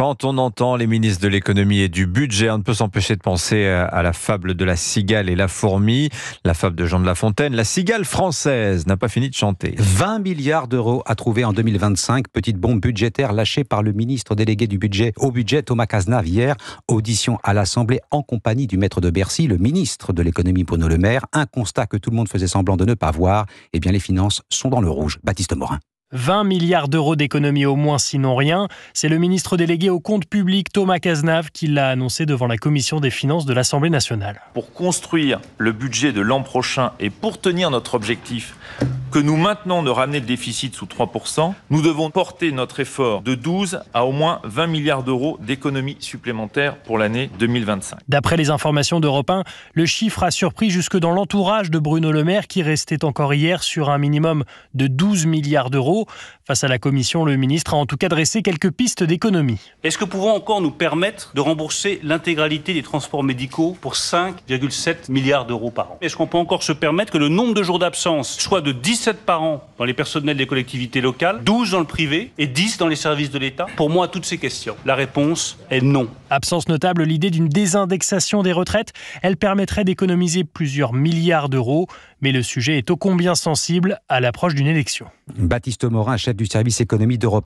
Quand on entend les ministres de l'économie et du budget, on ne peut s'empêcher de penser euh, à la fable de la cigale et la fourmi, la fable de Jean de La Fontaine. La cigale française n'a pas fini de chanter. 20 milliards d'euros à trouver en 2025, petite bombe budgétaire lâchée par le ministre délégué du budget au budget Thomas Cazenave hier, audition à l'Assemblée en compagnie du maître de Bercy, le ministre de l'économie Bruno Le Maire, un constat que tout le monde faisait semblant de ne pas voir, eh bien les finances sont dans le rouge. Baptiste Morin. 20 milliards d'euros d'économies au moins, sinon rien. C'est le ministre délégué au compte public Thomas Cazenave qui l'a annoncé devant la commission des finances de l'Assemblée nationale. Pour construire le budget de l'an prochain et pour tenir notre objectif que nous maintenons de ramener le déficit sous 3%, nous devons porter notre effort de 12 à au moins 20 milliards d'euros d'économies supplémentaires pour l'année 2025. D'après les informations d'Europe 1, le chiffre a surpris jusque dans l'entourage de Bruno Le Maire qui restait encore hier sur un minimum de 12 milliards d'euros. Face à la Commission, le ministre a en tout cas dressé quelques pistes d'économie. Est-ce que pouvons encore nous permettre de rembourser l'intégralité des transports médicaux pour 5,7 milliards d'euros par an Est-ce qu'on peut encore se permettre que le nombre de jours d'absence soit de 10 17 par an dans les personnels des collectivités locales, 12 dans le privé et 10 dans les services de l'État Pour moi, à toutes ces questions, la réponse est non. Absence notable, l'idée d'une désindexation des retraites, elle permettrait d'économiser plusieurs milliards d'euros, mais le sujet est ô combien sensible à l'approche d'une élection. Baptiste Morin, chef du service économie d'Europe